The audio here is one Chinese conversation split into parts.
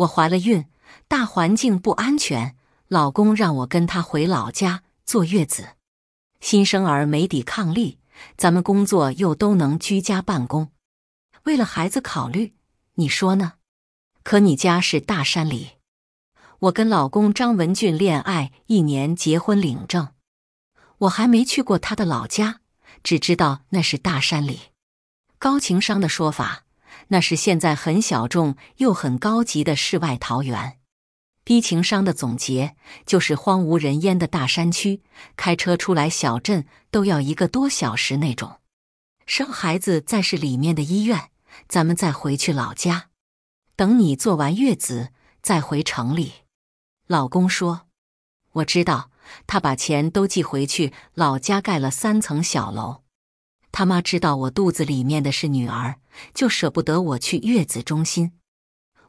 我怀了孕，大环境不安全，老公让我跟他回老家坐月子。新生儿没抵抗力，咱们工作又都能居家办公，为了孩子考虑，你说呢？可你家是大山里，我跟老公张文俊恋爱一年，结婚领证，我还没去过他的老家，只知道那是大山里。高情商的说法。那是现在很小众又很高级的世外桃源，低情商的总结就是荒无人烟的大山区，开车出来小镇都要一个多小时那种。生孩子在市里面的医院，咱们再回去老家，等你做完月子再回城里。老公说：“我知道，他把钱都寄回去老家，盖了三层小楼。”他妈知道我肚子里面的是女儿，就舍不得我去月子中心。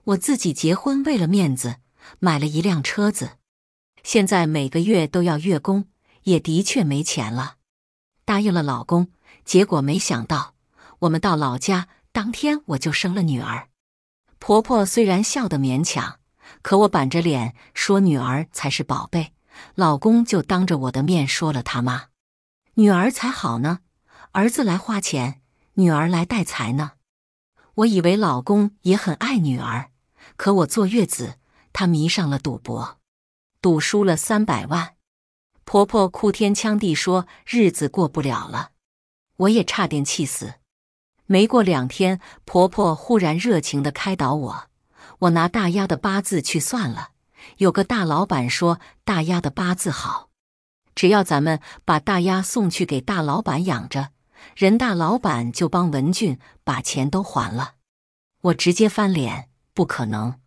我自己结婚为了面子，买了一辆车子，现在每个月都要月供，也的确没钱了。答应了老公，结果没想到，我们到老家当天我就生了女儿。婆婆虽然笑得勉强，可我板着脸说女儿才是宝贝。老公就当着我的面说了他妈：“女儿才好呢。”儿子来花钱，女儿来带财呢。我以为老公也很爱女儿，可我坐月子，他迷上了赌博，赌输了三百万，婆婆哭天抢地说日子过不了了，我也差点气死。没过两天，婆婆忽然热情的开导我，我拿大丫的八字去算了，有个大老板说大丫的八字好，只要咱们把大丫送去给大老板养着。人大老板就帮文俊把钱都还了，我直接翻脸，不可能！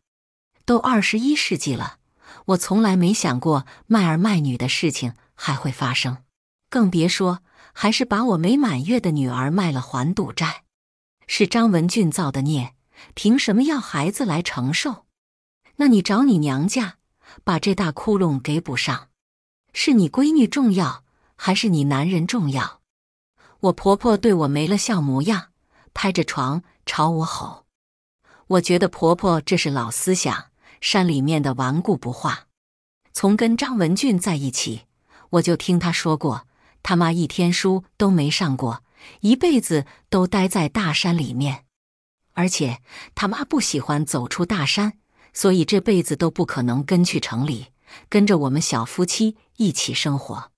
都二十一世纪了，我从来没想过卖儿卖女的事情还会发生，更别说还是把我没满月的女儿卖了还赌债。是张文俊造的孽，凭什么要孩子来承受？那你找你娘家，把这大窟窿给补上。是你闺女重要，还是你男人重要？我婆婆对我没了笑模样，拍着床朝我吼。我觉得婆婆这是老思想，山里面的顽固不化。从跟张文俊在一起，我就听她说过，他妈一天书都没上过，一辈子都待在大山里面。而且他妈不喜欢走出大山，所以这辈子都不可能跟去城里，跟着我们小夫妻一起生活。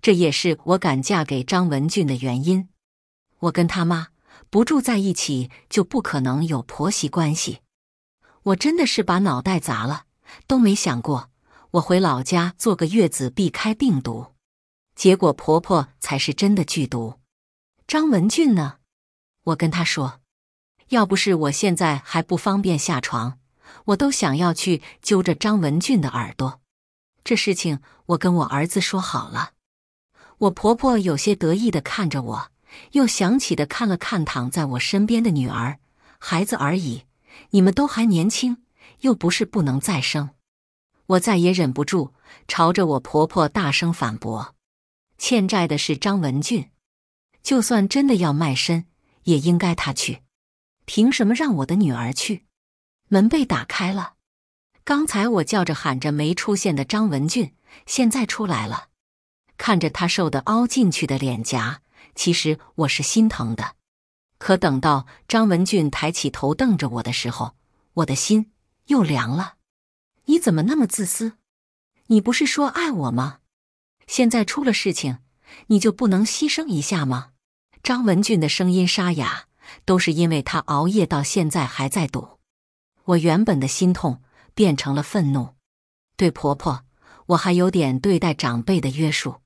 这也是我敢嫁给张文俊的原因。我跟他妈不住在一起，就不可能有婆媳关系。我真的是把脑袋砸了，都没想过我回老家坐个月子避开病毒，结果婆婆才是真的剧毒。张文俊呢？我跟他说，要不是我现在还不方便下床，我都想要去揪着张文俊的耳朵。这事情我跟我儿子说好了。我婆婆有些得意的看着我，又想起的看了看躺在我身边的女儿，孩子而已，你们都还年轻，又不是不能再生。我再也忍不住，朝着我婆婆大声反驳：“欠债的是张文俊，就算真的要卖身，也应该他去，凭什么让我的女儿去？”门被打开了，刚才我叫着喊着没出现的张文俊，现在出来了。看着他瘦的凹进去的脸颊，其实我是心疼的。可等到张文俊抬起头瞪着我的时候，我的心又凉了。你怎么那么自私？你不是说爱我吗？现在出了事情，你就不能牺牲一下吗？张文俊的声音沙哑，都是因为他熬夜到现在还在赌。我原本的心痛变成了愤怒。对婆婆，我还有点对待长辈的约束。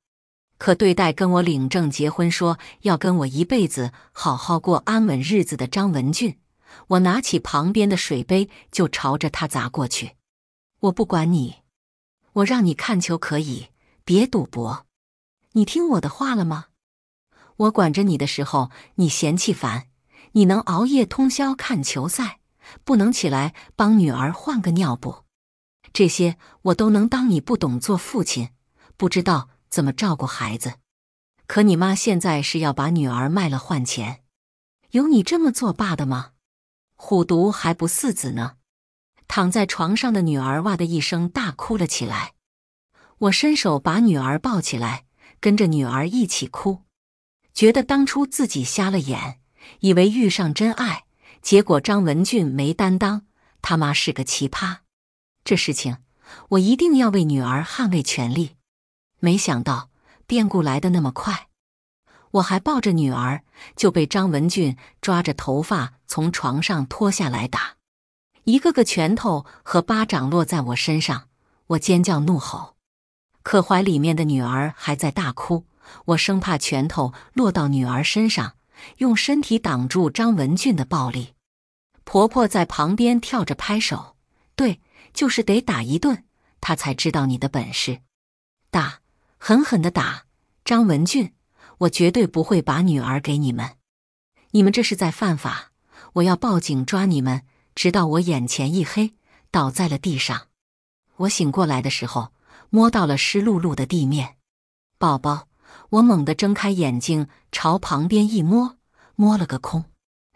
可对待跟我领证结婚、说要跟我一辈子好好过安稳日子的张文俊，我拿起旁边的水杯就朝着他砸过去。我不管你，我让你看球可以，别赌博。你听我的话了吗？我管着你的时候，你嫌弃烦，你能熬夜通宵看球赛，不能起来帮女儿换个尿布，这些我都能当你不懂做父亲，不知道。怎么照顾孩子？可你妈现在是要把女儿卖了换钱，有你这么做爸的吗？虎毒还不似子呢！躺在床上的女儿哇的一声大哭了起来。我伸手把女儿抱起来，跟着女儿一起哭，觉得当初自己瞎了眼，以为遇上真爱，结果张文俊没担当，他妈是个奇葩。这事情我一定要为女儿捍卫权利。没想到变故来的那么快，我还抱着女儿，就被张文俊抓着头发从床上拖下来打，一个个拳头和巴掌落在我身上，我尖叫怒吼，可怀里面的女儿还在大哭，我生怕拳头落到女儿身上，用身体挡住张文俊的暴力。婆婆在旁边跳着拍手，对，就是得打一顿，她才知道你的本事，打。狠狠的打张文俊！我绝对不会把女儿给你们，你们这是在犯法！我要报警抓你们，直到我眼前一黑，倒在了地上。我醒过来的时候，摸到了湿漉漉的地面。宝宝，我猛地睁开眼睛，朝旁边一摸，摸了个空。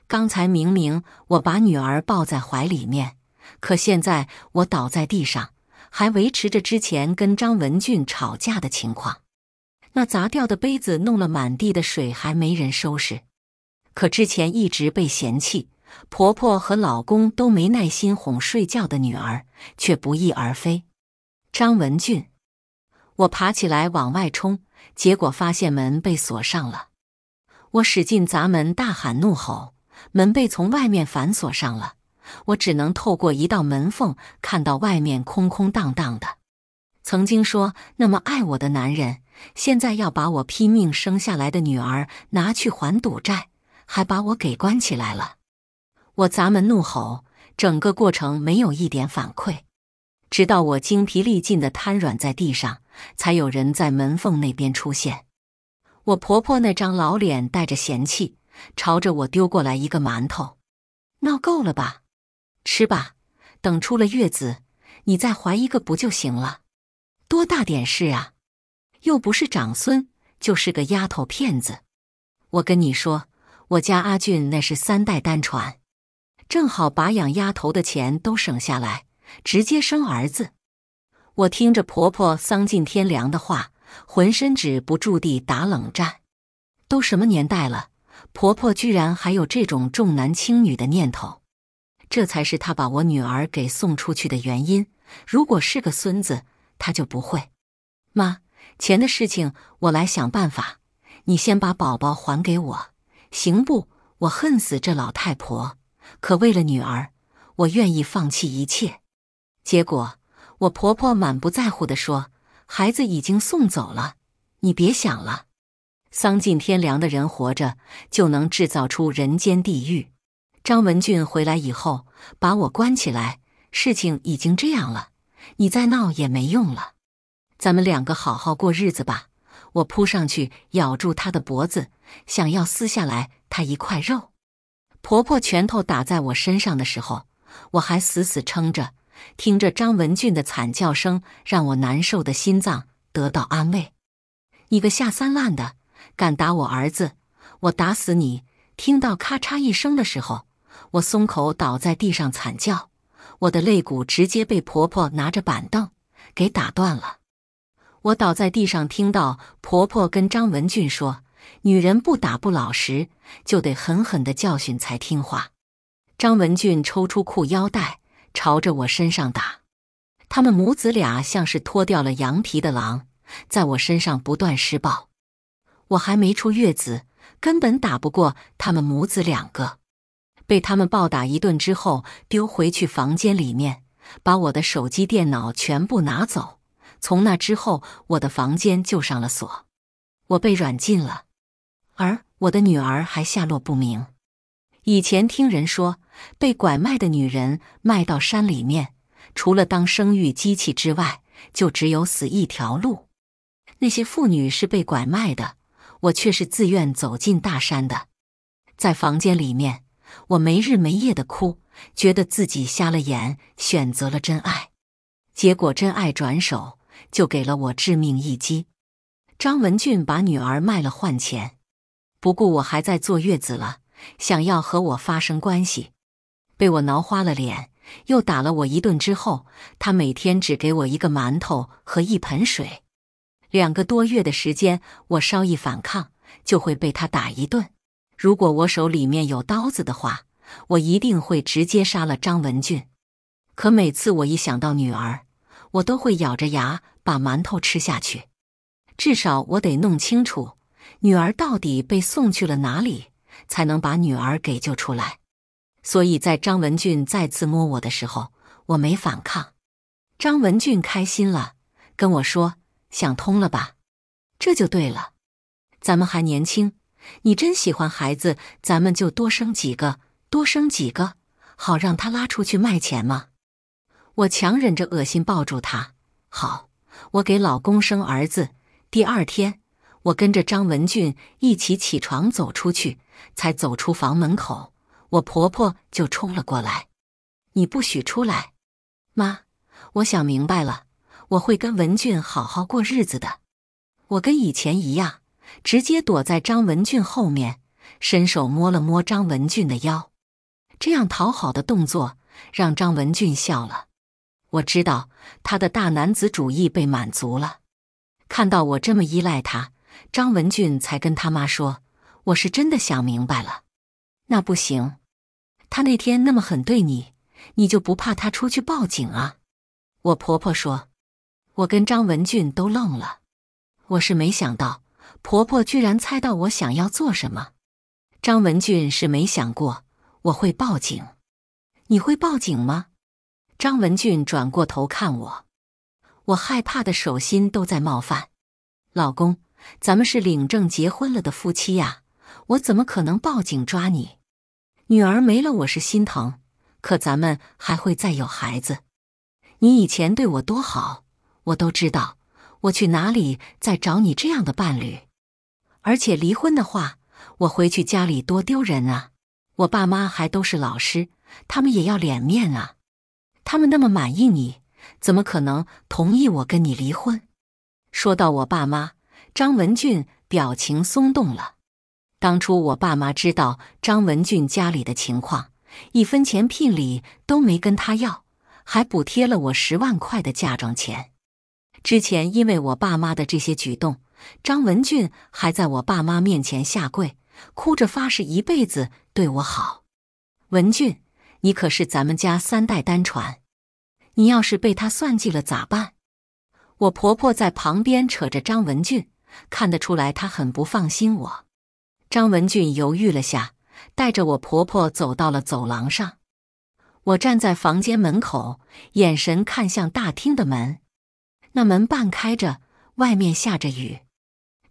刚才明明我把女儿抱在怀里面，可现在我倒在地上。还维持着之前跟张文俊吵架的情况，那砸掉的杯子弄了满地的水，还没人收拾。可之前一直被嫌弃，婆婆和老公都没耐心哄睡觉的女儿却不翼而飞。张文俊，我爬起来往外冲，结果发现门被锁上了。我使劲砸门，大喊怒吼，门被从外面反锁上了。我只能透过一道门缝看到外面空空荡荡的。曾经说那么爱我的男人，现在要把我拼命生下来的女儿拿去还赌债，还把我给关起来了。我砸门怒吼，整个过程没有一点反馈，直到我精疲力尽的瘫软在地上，才有人在门缝那边出现。我婆婆那张老脸带着嫌弃，朝着我丢过来一个馒头：“闹够了吧？”吃吧，等出了月子，你再怀一个不就行了？多大点事啊？又不是长孙，就是个丫头片子。我跟你说，我家阿俊那是三代单传，正好把养丫头的钱都省下来，直接生儿子。我听着婆婆丧尽天良的话，浑身止不住地打冷战。都什么年代了，婆婆居然还有这种重男轻女的念头？这才是他把我女儿给送出去的原因。如果是个孙子，他就不会。妈，钱的事情我来想办法，你先把宝宝还给我，行不？我恨死这老太婆，可为了女儿，我愿意放弃一切。结果，我婆婆满不在乎地说：“孩子已经送走了，你别想了。丧尽天良的人活着，就能制造出人间地狱。”张文俊回来以后，把我关起来。事情已经这样了，你再闹也没用了。咱们两个好好过日子吧。我扑上去咬住他的脖子，想要撕下来他一块肉。婆婆拳头打在我身上的时候，我还死死撑着，听着张文俊的惨叫声，让我难受的心脏得到安慰。你个下三滥的，敢打我儿子，我打死你！听到咔嚓一声的时候。我松口倒在地上惨叫，我的肋骨直接被婆婆拿着板凳给打断了。我倒在地上，听到婆婆跟张文俊说：“女人不打不老实，就得狠狠的教训才听话。”张文俊抽出裤腰带，朝着我身上打。他们母子俩像是脱掉了羊皮的狼，在我身上不断施暴。我还没出月子，根本打不过他们母子两个。被他们暴打一顿之后，丢回去房间里面，把我的手机、电脑全部拿走。从那之后，我的房间就上了锁，我被软禁了，而我的女儿还下落不明。以前听人说，被拐卖的女人卖到山里面，除了当生育机器之外，就只有死一条路。那些妇女是被拐卖的，我却是自愿走进大山的，在房间里面。我没日没夜的哭，觉得自己瞎了眼，选择了真爱，结果真爱转手就给了我致命一击。张文俊把女儿卖了换钱，不顾我还在坐月子了，想要和我发生关系，被我挠花了脸，又打了我一顿之后，他每天只给我一个馒头和一盆水。两个多月的时间，我稍一反抗就会被他打一顿。如果我手里面有刀子的话，我一定会直接杀了张文俊。可每次我一想到女儿，我都会咬着牙把馒头吃下去。至少我得弄清楚女儿到底被送去了哪里，才能把女儿给救出来。所以在张文俊再次摸我的时候，我没反抗。张文俊开心了，跟我说：“想通了吧？这就对了。咱们还年轻。”你真喜欢孩子，咱们就多生几个，多生几个，好让他拉出去卖钱吗？我强忍着恶心抱住他。好，我给老公生儿子。第二天，我跟着张文俊一起起床，走出去，才走出房门口，我婆婆就冲了过来：“你不许出来，妈！我想明白了，我会跟文俊好好过日子的，我跟以前一样。”直接躲在张文俊后面，伸手摸了摸张文俊的腰，这样讨好的动作让张文俊笑了。我知道他的大男子主义被满足了。看到我这么依赖他，张文俊才跟他妈说：“我是真的想明白了。”那不行，他那天那么狠对你，你就不怕他出去报警啊？我婆婆说，我跟张文俊都愣了。我是没想到。婆婆居然猜到我想要做什么，张文俊是没想过我会报警。你会报警吗？张文俊转过头看我，我害怕的手心都在冒汗。老公，咱们是领证结婚了的夫妻呀，我怎么可能报警抓你？女儿没了，我是心疼，可咱们还会再有孩子。你以前对我多好，我都知道。我去哪里再找你这样的伴侣？而且离婚的话，我回去家里多丢人啊！我爸妈还都是老师，他们也要脸面啊！他们那么满意你，怎么可能同意我跟你离婚？说到我爸妈，张文俊表情松动了。当初我爸妈知道张文俊家里的情况，一分钱聘礼都没跟他要，还补贴了我十万块的嫁妆钱。之前因为我爸妈的这些举动。张文俊还在我爸妈面前下跪，哭着发誓一辈子对我好。文俊，你可是咱们家三代单传，你要是被他算计了咋办？我婆婆在旁边扯着张文俊，看得出来她很不放心我。张文俊犹豫了下，带着我婆婆走到了走廊上。我站在房间门口，眼神看向大厅的门，那门半开着，外面下着雨。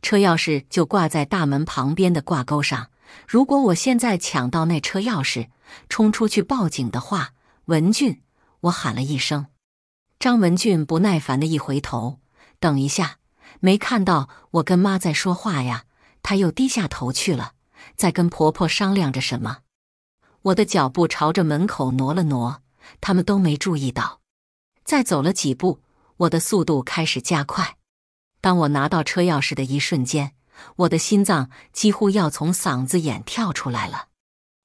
车钥匙就挂在大门旁边的挂钩上。如果我现在抢到那车钥匙，冲出去报警的话，文俊，我喊了一声。张文俊不耐烦的一回头：“等一下，没看到我跟妈在说话呀？”他又低下头去了，在跟婆婆商量着什么。我的脚步朝着门口挪了挪，他们都没注意到。再走了几步，我的速度开始加快。当我拿到车钥匙的一瞬间，我的心脏几乎要从嗓子眼跳出来了。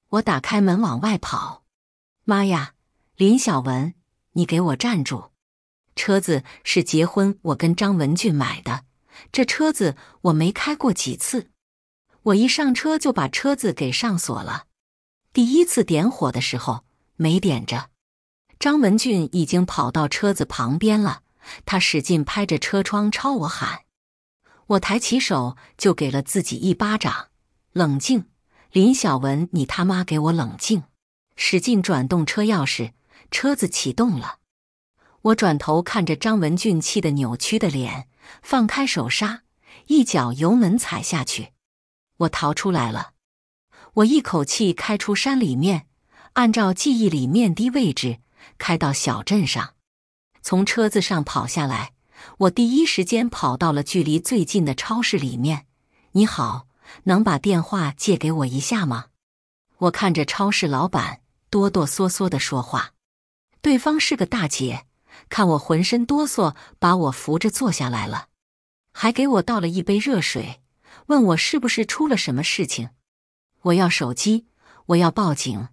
我打开门往外跑，“妈呀，林小文，你给我站住！”车子是结婚我跟张文俊买的，这车子我没开过几次。我一上车就把车子给上锁了。第一次点火的时候没点着，张文俊已经跑到车子旁边了。他使劲拍着车窗，朝我喊：“我抬起手，就给了自己一巴掌。冷静，林小文，你他妈给我冷静！”使劲转动车钥匙，车子启动了。我转头看着张文俊气得扭曲的脸，放开手刹，一脚油门踩下去，我逃出来了。我一口气开出山里面，按照记忆里面的位置，开到小镇上。从车子上跑下来，我第一时间跑到了距离最近的超市里面。你好，能把电话借给我一下吗？我看着超市老板哆哆嗦嗦的说话，对方是个大姐，看我浑身哆嗦，把我扶着坐下来了，还给我倒了一杯热水，问我是不是出了什么事情。我要手机，我要报警，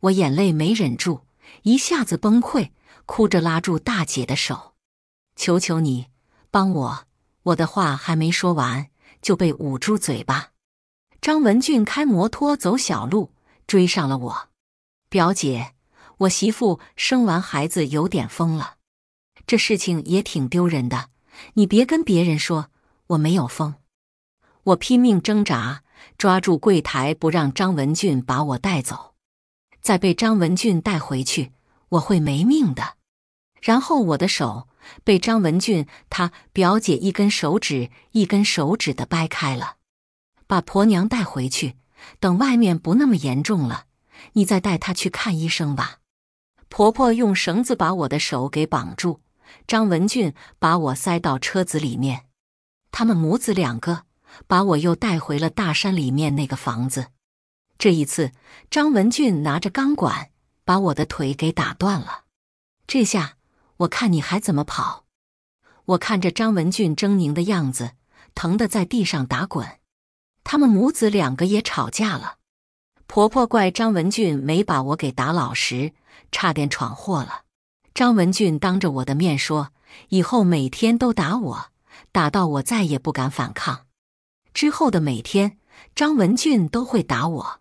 我眼泪没忍住，一下子崩溃。哭着拉住大姐的手，求求你，帮我！我的话还没说完，就被捂住嘴巴。张文俊开摩托走小路，追上了我。表姐，我媳妇生完孩子有点疯了，这事情也挺丢人的，你别跟别人说。我没有疯，我拼命挣扎，抓住柜台，不让张文俊把我带走。再被张文俊带回去，我会没命的。然后我的手被张文俊他表姐一根手指一根手指的掰开了，把婆娘带回去，等外面不那么严重了，你再带她去看医生吧。婆婆用绳子把我的手给绑住，张文俊把我塞到车子里面，他们母子两个把我又带回了大山里面那个房子。这一次，张文俊拿着钢管把我的腿给打断了，这下。我看你还怎么跑！我看着张文俊狰狞的样子，疼得在地上打滚。他们母子两个也吵架了，婆婆怪张文俊没把我给打老实，差点闯祸了。张文俊当着我的面说：“以后每天都打我，打到我再也不敢反抗。”之后的每天，张文俊都会打我，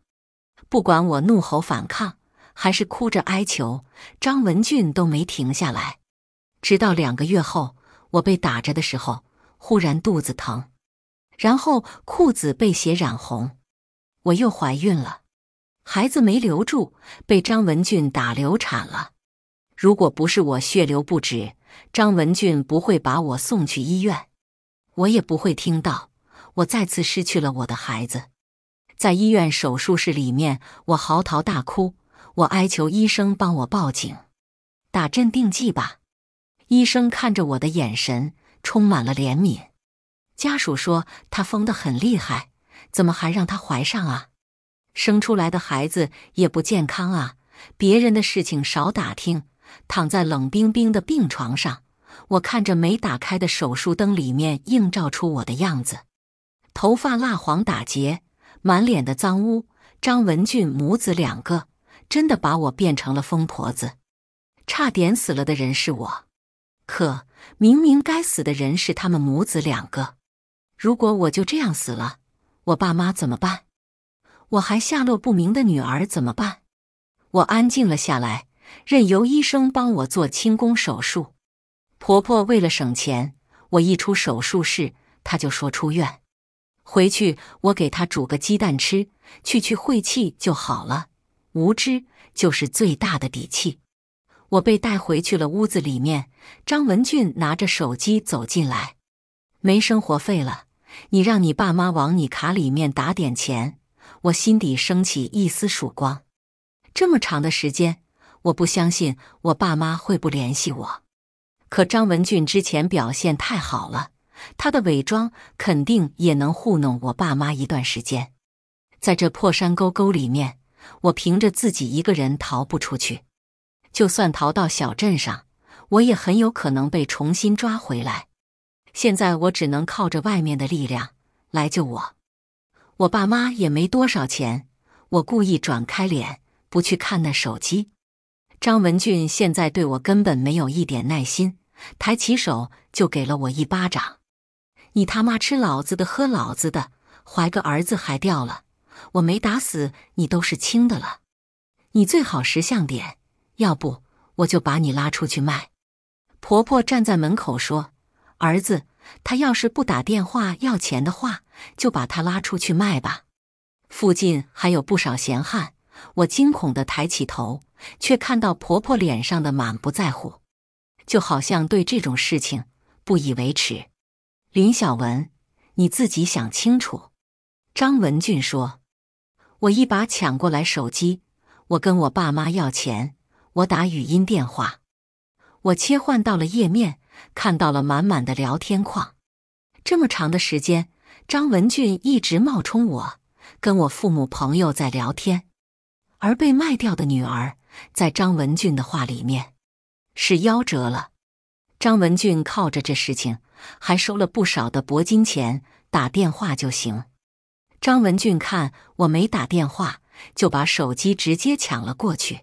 不管我怒吼反抗，还是哭着哀求，张文俊都没停下来。直到两个月后，我被打着的时候，忽然肚子疼，然后裤子被血染红，我又怀孕了，孩子没留住，被张文俊打流产了。如果不是我血流不止，张文俊不会把我送去医院，我也不会听到我再次失去了我的孩子。在医院手术室里面，我嚎啕大哭，我哀求医生帮我报警，打镇定剂吧。医生看着我的眼神充满了怜悯。家属说他疯得很厉害，怎么还让他怀上啊？生出来的孩子也不健康啊！别人的事情少打听。躺在冷冰冰的病床上，我看着没打开的手术灯里面映照出我的样子，头发蜡黄打结，满脸的脏污。张文俊母子两个真的把我变成了疯婆子，差点死了的人是我。可明明该死的人是他们母子两个，如果我就这样死了，我爸妈怎么办？我还下落不明的女儿怎么办？我安静了下来，任由医生帮我做清宫手术。婆婆为了省钱，我一出手术室，她就说出院回去，我给她煮个鸡蛋吃，去去晦气就好了。无知就是最大的底气。我被带回去了屋子里面。张文俊拿着手机走进来，没生活费了，你让你爸妈往你卡里面打点钱。我心底升起一丝曙光。这么长的时间，我不相信我爸妈会不联系我。可张文俊之前表现太好了，他的伪装肯定也能糊弄我爸妈一段时间。在这破山沟沟里面，我凭着自己一个人逃不出去。就算逃到小镇上，我也很有可能被重新抓回来。现在我只能靠着外面的力量来救我。我爸妈也没多少钱。我故意转开脸，不去看那手机。张文俊现在对我根本没有一点耐心，抬起手就给了我一巴掌：“你他妈吃老子的，喝老子的，怀个儿子还掉了！我没打死你都是轻的了，你最好识相点。”要不我就把你拉出去卖！婆婆站在门口说：“儿子，他要是不打电话要钱的话，就把他拉出去卖吧。附近还有不少闲汉。”我惊恐的抬起头，却看到婆婆脸上的满不在乎，就好像对这种事情不以为耻。林小文，你自己想清楚。”张文俊说。我一把抢过来手机，我跟我爸妈要钱。我打语音电话，我切换到了页面，看到了满满的聊天框。这么长的时间，张文俊一直冒充我，跟我父母朋友在聊天，而被卖掉的女儿在张文俊的话里面是夭折了。张文俊靠着这事情还收了不少的铂金钱，打电话就行。张文俊看我没打电话，就把手机直接抢了过去。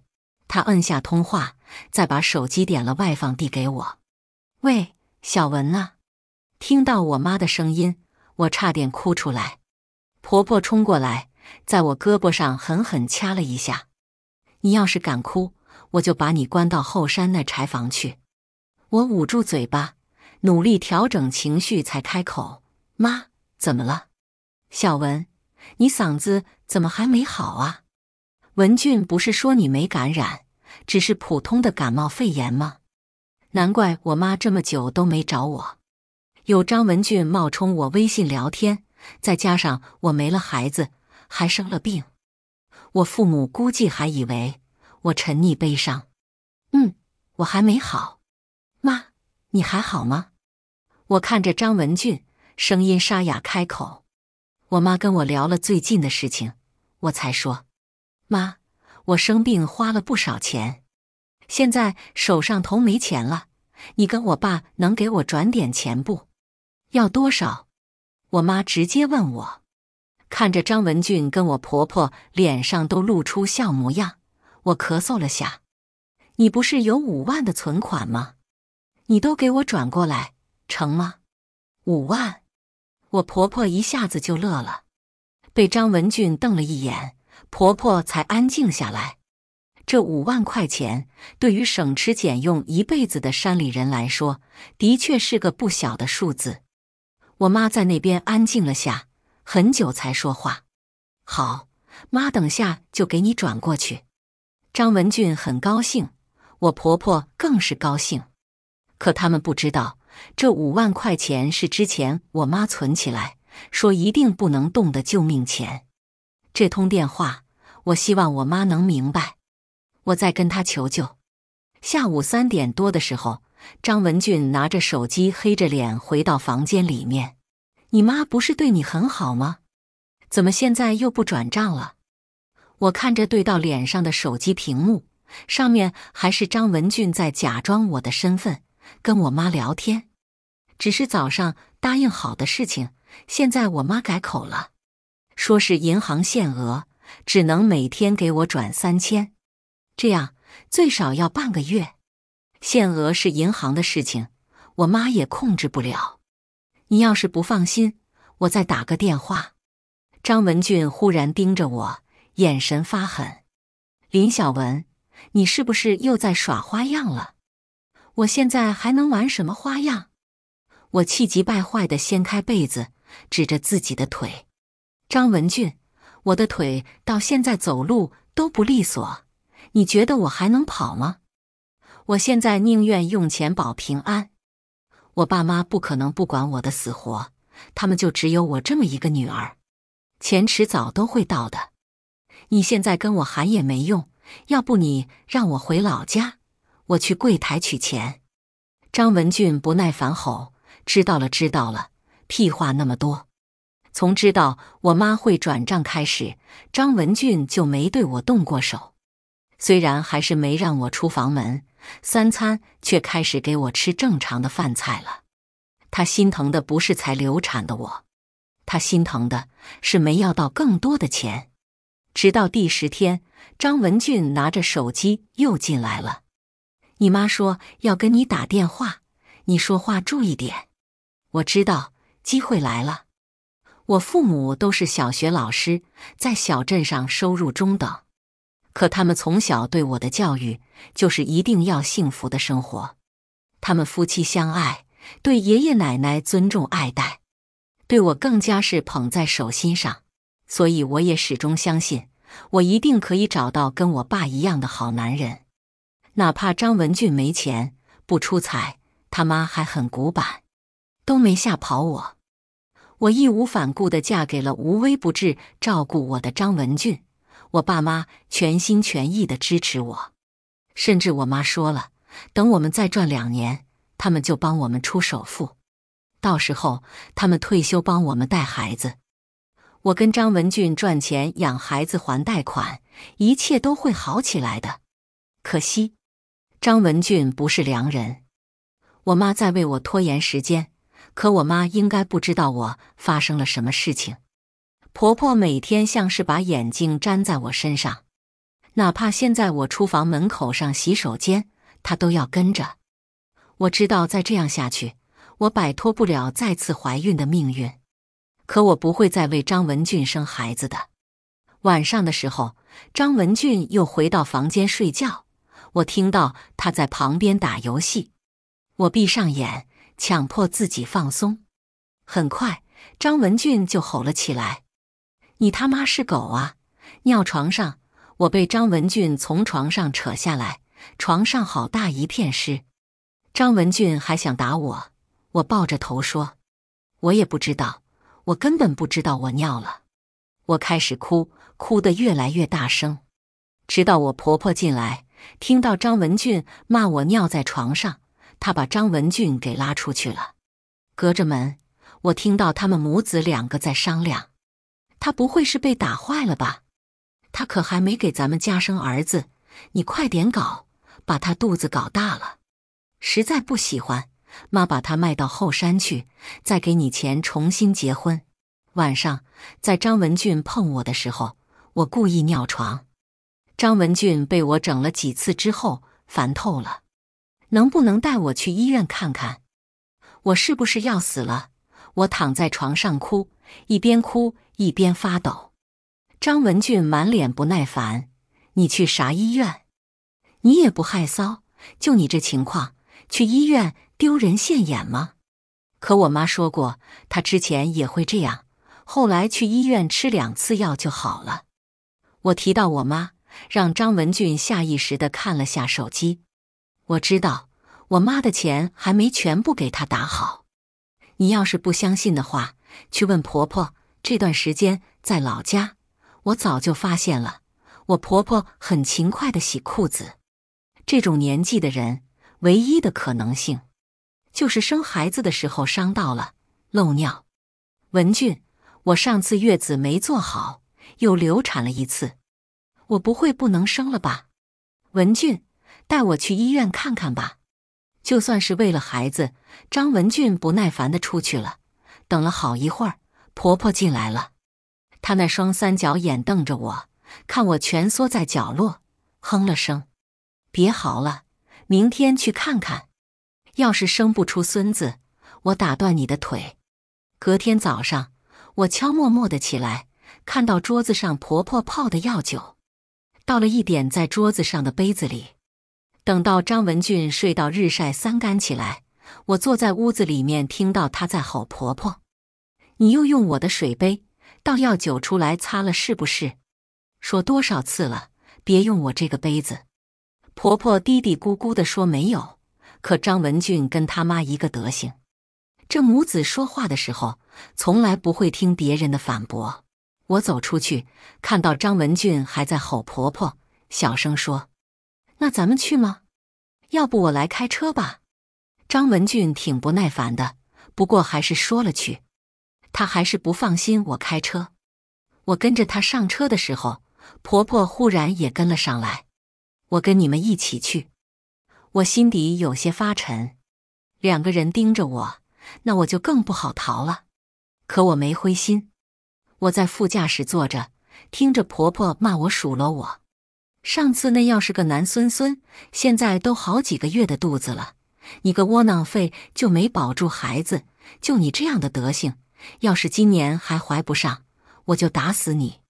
他摁下通话，再把手机点了外放递给我。喂，小文啊！听到我妈的声音，我差点哭出来。婆婆冲过来，在我胳膊上狠狠掐了一下。你要是敢哭，我就把你关到后山那柴房去。我捂住嘴巴，努力调整情绪，才开口：“妈，怎么了？小文，你嗓子怎么还没好啊？”文俊不是说你没感染，只是普通的感冒肺炎吗？难怪我妈这么久都没找我。有张文俊冒充我微信聊天，再加上我没了孩子，还生了病，我父母估计还以为我沉溺悲伤。嗯，我还没好。妈，你还好吗？我看着张文俊，声音沙哑开口。我妈跟我聊了最近的事情，我才说。妈，我生病花了不少钱，现在手上头没钱了，你跟我爸能给我转点钱不？要多少？我妈直接问我，看着张文俊跟我婆婆脸上都露出笑模样，我咳嗽了下，你不是有五万的存款吗？你都给我转过来，成吗？五万？我婆婆一下子就乐了，被张文俊瞪了一眼。婆婆才安静下来。这五万块钱对于省吃俭用一辈子的山里人来说，的确是个不小的数字。我妈在那边安静了下，很久才说话。好，妈，等下就给你转过去。张文俊很高兴，我婆婆更是高兴。可他们不知道，这五万块钱是之前我妈存起来，说一定不能动的救命钱。这通电话，我希望我妈能明白，我在跟她求救。下午三点多的时候，张文俊拿着手机，黑着脸回到房间里面。你妈不是对你很好吗？怎么现在又不转账了？我看着对到脸上的手机屏幕，上面还是张文俊在假装我的身份跟我妈聊天。只是早上答应好的事情，现在我妈改口了。说是银行限额，只能每天给我转三千，这样最少要半个月。限额是银行的事情，我妈也控制不了。你要是不放心，我再打个电话。张文俊忽然盯着我，眼神发狠。林小文，你是不是又在耍花样了？我现在还能玩什么花样？我气急败坏的掀开被子，指着自己的腿。张文俊，我的腿到现在走路都不利索，你觉得我还能跑吗？我现在宁愿用钱保平安。我爸妈不可能不管我的死活，他们就只有我这么一个女儿，钱迟早都会到的。你现在跟我喊也没用，要不你让我回老家，我去柜台取钱。张文俊不耐烦吼：“知道了，知道了，屁话那么多。”从知道我妈会转账开始，张文俊就没对我动过手。虽然还是没让我出房门，三餐却开始给我吃正常的饭菜了。他心疼的不是才流产的我，他心疼的是没要到更多的钱。直到第十天，张文俊拿着手机又进来了。你妈说要跟你打电话，你说话注意点。我知道机会来了。我父母都是小学老师，在小镇上收入中等，可他们从小对我的教育就是一定要幸福的生活。他们夫妻相爱，对爷爷奶奶尊重爱戴，对我更加是捧在手心上。所以我也始终相信，我一定可以找到跟我爸一样的好男人。哪怕张文俊没钱不出彩，他妈还很古板，都没吓跑我。我义无反顾的嫁给了无微不至照顾我的张文俊，我爸妈全心全意的支持我，甚至我妈说了，等我们再赚两年，他们就帮我们出首付，到时候他们退休帮我们带孩子，我跟张文俊赚钱养孩子还贷款，一切都会好起来的。可惜，张文俊不是良人，我妈在为我拖延时间。可我妈应该不知道我发生了什么事情。婆婆每天像是把眼睛粘在我身上，哪怕现在我出房门口上洗手间，她都要跟着。我知道再这样下去，我摆脱不了再次怀孕的命运。可我不会再为张文俊生孩子的。晚上的时候，张文俊又回到房间睡觉，我听到他在旁边打游戏，我闭上眼。强迫自己放松，很快张文俊就吼了起来：“你他妈是狗啊！尿床上！”我被张文俊从床上扯下来，床上好大一片湿。张文俊还想打我，我抱着头说：“我也不知道，我根本不知道我尿了。”我开始哭，哭得越来越大声，直到我婆婆进来，听到张文俊骂我尿在床上。他把张文俊给拉出去了，隔着门，我听到他们母子两个在商量。他不会是被打坏了吧？他可还没给咱们家生儿子，你快点搞，把他肚子搞大了。实在不喜欢，妈把他卖到后山去，再给你钱重新结婚。晚上在张文俊碰我的时候，我故意尿床。张文俊被我整了几次之后，烦透了。能不能带我去医院看看？我是不是要死了？我躺在床上哭，一边哭一边发抖。张文俊满脸不耐烦：“你去啥医院？你也不害臊！就你这情况，去医院丢人现眼吗？”可我妈说过，她之前也会这样，后来去医院吃两次药就好了。我提到我妈，让张文俊下意识的看了下手机。我知道我妈的钱还没全部给她打好，你要是不相信的话，去问婆婆。这段时间在老家，我早就发现了，我婆婆很勤快的洗裤子。这种年纪的人，唯一的可能性就是生孩子的时候伤到了，漏尿。文俊，我上次月子没做好，又流产了一次，我不会不能生了吧，文俊。带我去医院看看吧，就算是为了孩子。张文俊不耐烦地出去了。等了好一会儿，婆婆进来了，她那双三角眼瞪着我，看我蜷缩在角落，哼了声：“别嚎了，明天去看看。要是生不出孙子，我打断你的腿。”隔天早上，我悄默默地起来，看到桌子上婆婆泡的药酒，倒了一点在桌子上的杯子里。等到张文俊睡到日晒三竿起来，我坐在屋子里面，听到他在吼婆婆：“你又用我的水杯倒药酒出来擦了是不是？说多少次了，别用我这个杯子。”婆婆嘀嘀咕咕的说：“没有。”可张文俊跟他妈一个德行，这母子说话的时候从来不会听别人的反驳。我走出去，看到张文俊还在吼婆婆，小声说。那咱们去吗？要不我来开车吧。张文俊挺不耐烦的，不过还是说了去。他还是不放心我开车。我跟着他上车的时候，婆婆忽然也跟了上来。我跟你们一起去。我心底有些发沉。两个人盯着我，那我就更不好逃了。可我没灰心。我在副驾驶坐着，听着婆婆骂我、数落我。上次那要是个男孙孙，现在都好几个月的肚子了，你个窝囊废就没保住孩子，就你这样的德行，要是今年还怀不上，我就打死你！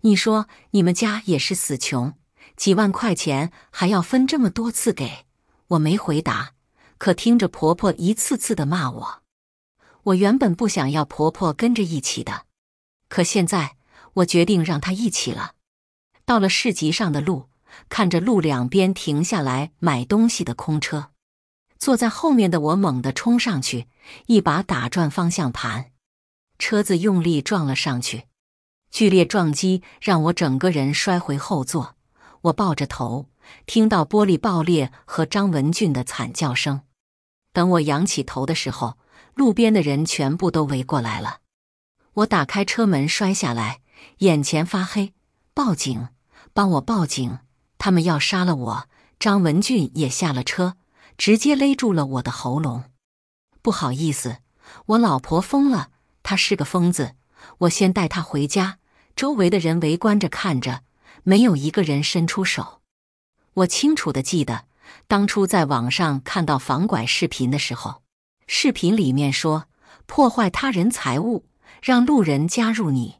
你说你们家也是死穷，几万块钱还要分这么多次给，我没回答，可听着婆婆一次次的骂我，我原本不想要婆婆跟着一起的，可现在我决定让她一起了。到了市集上的路，看着路两边停下来买东西的空车，坐在后面的我猛地冲上去，一把打转方向盘，车子用力撞了上去，剧烈撞击让我整个人摔回后座，我抱着头，听到玻璃爆裂和张文俊的惨叫声。等我仰起头的时候，路边的人全部都围过来了。我打开车门摔下来，眼前发黑，报警。帮我报警，他们要杀了我！张文俊也下了车，直接勒住了我的喉咙。不好意思，我老婆疯了，她是个疯子。我先带她回家。周围的人围观着看着，没有一个人伸出手。我清楚的记得，当初在网上看到房管视频的时候，视频里面说破坏他人财物，让路人加入你。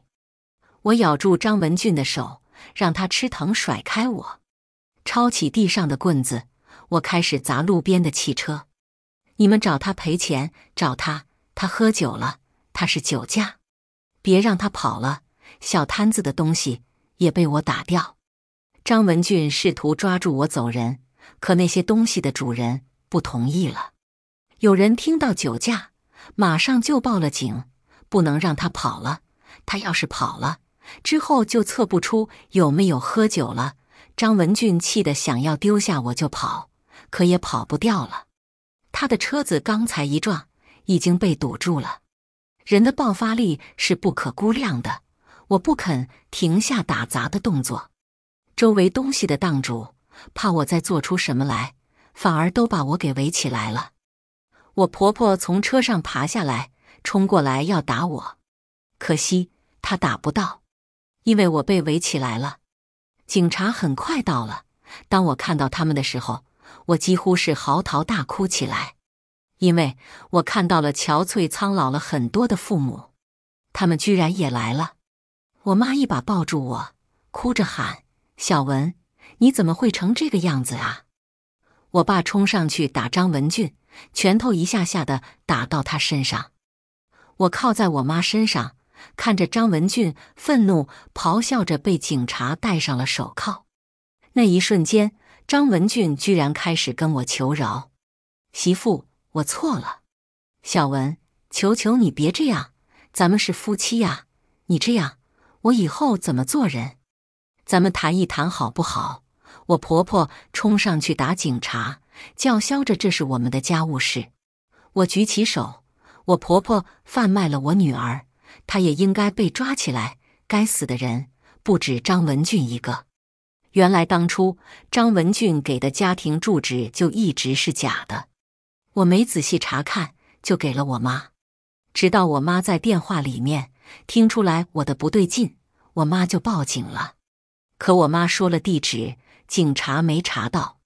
我咬住张文俊的手。让他吃疼，甩开我，抄起地上的棍子，我开始砸路边的汽车。你们找他赔钱，找他，他喝酒了，他是酒驾，别让他跑了。小摊子的东西也被我打掉。张文俊试图抓住我走人，可那些东西的主人不同意了。有人听到酒驾，马上就报了警，不能让他跑了。他要是跑了。之后就测不出有没有喝酒了。张文俊气得想要丢下我就跑，可也跑不掉了。他的车子刚才一撞，已经被堵住了。人的爆发力是不可估量的，我不肯停下打砸的动作。周围东西的档主怕我再做出什么来，反而都把我给围起来了。我婆婆从车上爬下来，冲过来要打我，可惜她打不到。因为我被围起来了，警察很快到了。当我看到他们的时候，我几乎是嚎啕大哭起来，因为我看到了憔悴苍老了很多的父母，他们居然也来了。我妈一把抱住我，哭着喊：“小文，你怎么会成这个样子啊？”我爸冲上去打张文俊，拳头一下下的打到他身上。我靠在我妈身上。看着张文俊愤怒咆哮着被警察戴上了手铐，那一瞬间，张文俊居然开始跟我求饶：“媳妇，我错了，小文，求求你别这样，咱们是夫妻呀，你这样我以后怎么做人？咱们谈一谈好不好？”我婆婆冲上去打警察，叫嚣着：“这是我们的家务事。”我举起手：“我婆婆贩卖了我女儿。”他也应该被抓起来。该死的人不止张文俊一个。原来当初张文俊给的家庭住址就一直是假的，我没仔细查看就给了我妈。直到我妈在电话里面听出来我的不对劲，我妈就报警了。可我妈说了地址，警察没查到。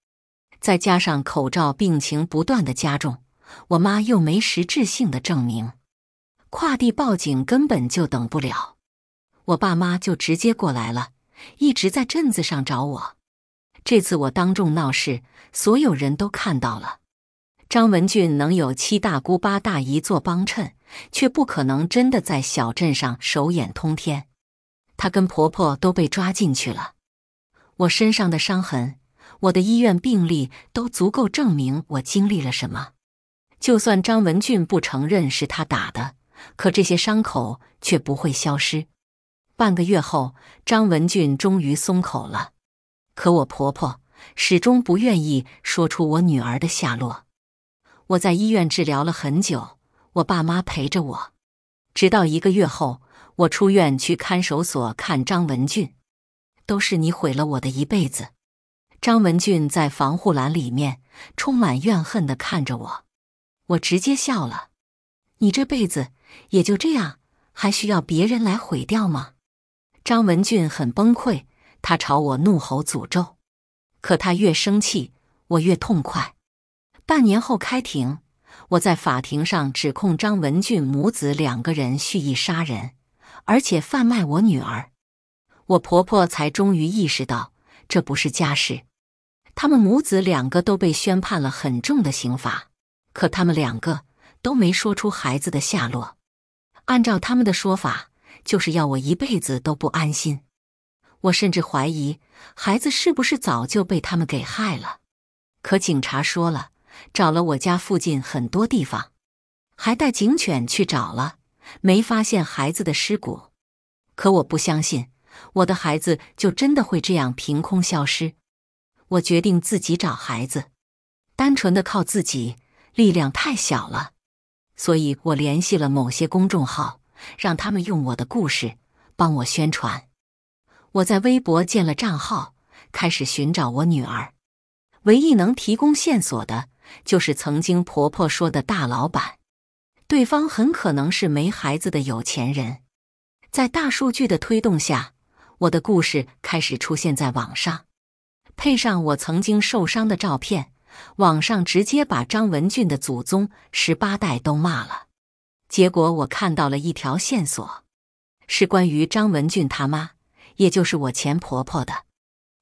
再加上口罩病情不断的加重，我妈又没实质性的证明。跨地报警根本就等不了，我爸妈就直接过来了，一直在镇子上找我。这次我当众闹事，所有人都看到了。张文俊能有七大姑八大姨做帮衬，却不可能真的在小镇上手眼通天。他跟婆婆都被抓进去了。我身上的伤痕，我的医院病历都足够证明我经历了什么。就算张文俊不承认是他打的，可这些伤口却不会消失。半个月后，张文俊终于松口了，可我婆婆始终不愿意说出我女儿的下落。我在医院治疗了很久，我爸妈陪着我，直到一个月后我出院去看守所看张文俊。都是你毁了我的一辈子！张文俊在防护栏里面，充满怨恨地看着我，我直接笑了。你这辈子。也就这样，还需要别人来毁掉吗？张文俊很崩溃，他朝我怒吼诅咒。可他越生气，我越痛快。半年后开庭，我在法庭上指控张文俊母子两个人蓄意杀人，而且贩卖我女儿。我婆婆才终于意识到这不是家事。他们母子两个都被宣判了很重的刑罚，可他们两个都没说出孩子的下落。按照他们的说法，就是要我一辈子都不安心。我甚至怀疑孩子是不是早就被他们给害了。可警察说了，找了我家附近很多地方，还带警犬去找了，没发现孩子的尸骨。可我不相信，我的孩子就真的会这样凭空消失。我决定自己找孩子，单纯的靠自己力量太小了。所以我联系了某些公众号，让他们用我的故事帮我宣传。我在微博建了账号，开始寻找我女儿。唯一能提供线索的，就是曾经婆婆说的大老板。对方很可能是没孩子的有钱人。在大数据的推动下，我的故事开始出现在网上，配上我曾经受伤的照片。网上直接把张文俊的祖宗十八代都骂了，结果我看到了一条线索，是关于张文俊他妈，也就是我前婆婆的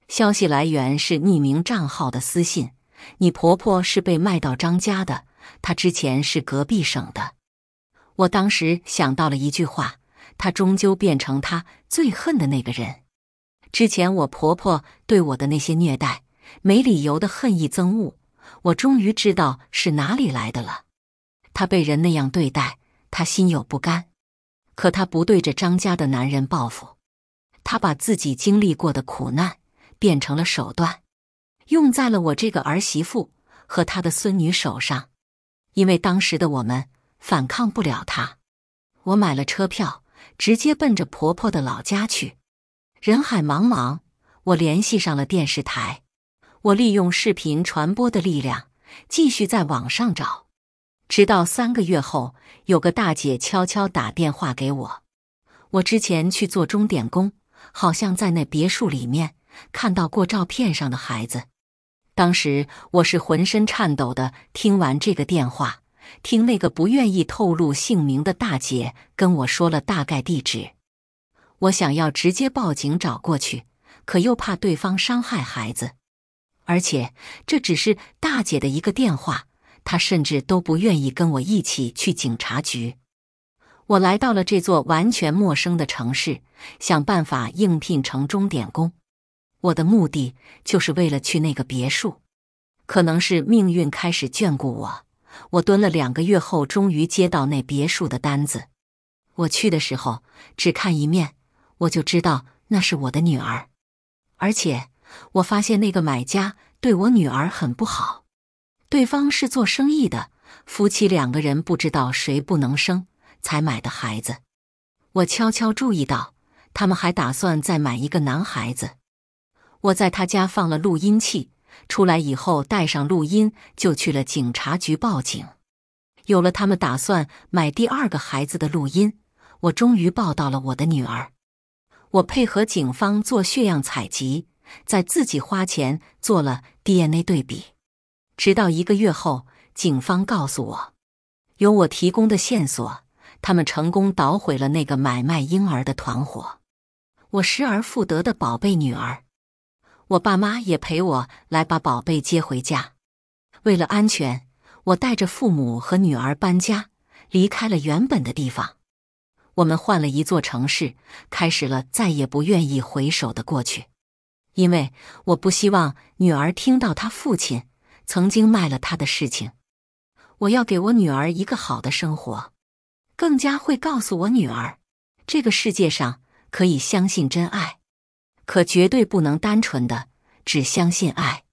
消息。来源是匿名账号的私信。你婆婆是被卖到张家的，她之前是隔壁省的。我当时想到了一句话：她终究变成她最恨的那个人。之前我婆婆对我的那些虐待，没理由的恨意憎恶。我终于知道是哪里来的了。她被人那样对待，她心有不甘，可她不对着张家的男人报复。她把自己经历过的苦难变成了手段，用在了我这个儿媳妇和她的孙女手上。因为当时的我们反抗不了她。我买了车票，直接奔着婆婆的老家去。人海茫茫，我联系上了电视台。我利用视频传播的力量，继续在网上找，直到三个月后，有个大姐悄悄打电话给我。我之前去做钟点工，好像在那别墅里面看到过照片上的孩子。当时我是浑身颤抖的，听完这个电话，听那个不愿意透露姓名的大姐跟我说了大概地址。我想要直接报警找过去，可又怕对方伤害孩子。而且这只是大姐的一个电话，她甚至都不愿意跟我一起去警察局。我来到了这座完全陌生的城市，想办法应聘成钟点工。我的目的就是为了去那个别墅。可能是命运开始眷顾我，我蹲了两个月后，终于接到那别墅的单子。我去的时候只看一面，我就知道那是我的女儿，而且。我发现那个买家对我女儿很不好，对方是做生意的夫妻两个人，不知道谁不能生才买的孩子。我悄悄注意到，他们还打算再买一个男孩子。我在他家放了录音器，出来以后带上录音就去了警察局报警。有了他们打算买第二个孩子的录音，我终于抱到了我的女儿。我配合警方做血样采集。在自己花钱做了 DNA 对比，直到一个月后，警方告诉我，有我提供的线索，他们成功捣毁了那个买卖婴儿的团伙。我失而复得的宝贝女儿，我爸妈也陪我来把宝贝接回家。为了安全，我带着父母和女儿搬家，离开了原本的地方。我们换了一座城市，开始了再也不愿意回首的过去。因为我不希望女儿听到她父亲曾经卖了她的事情，我要给我女儿一个好的生活，更加会告诉我女儿，这个世界上可以相信真爱，可绝对不能单纯的只相信爱。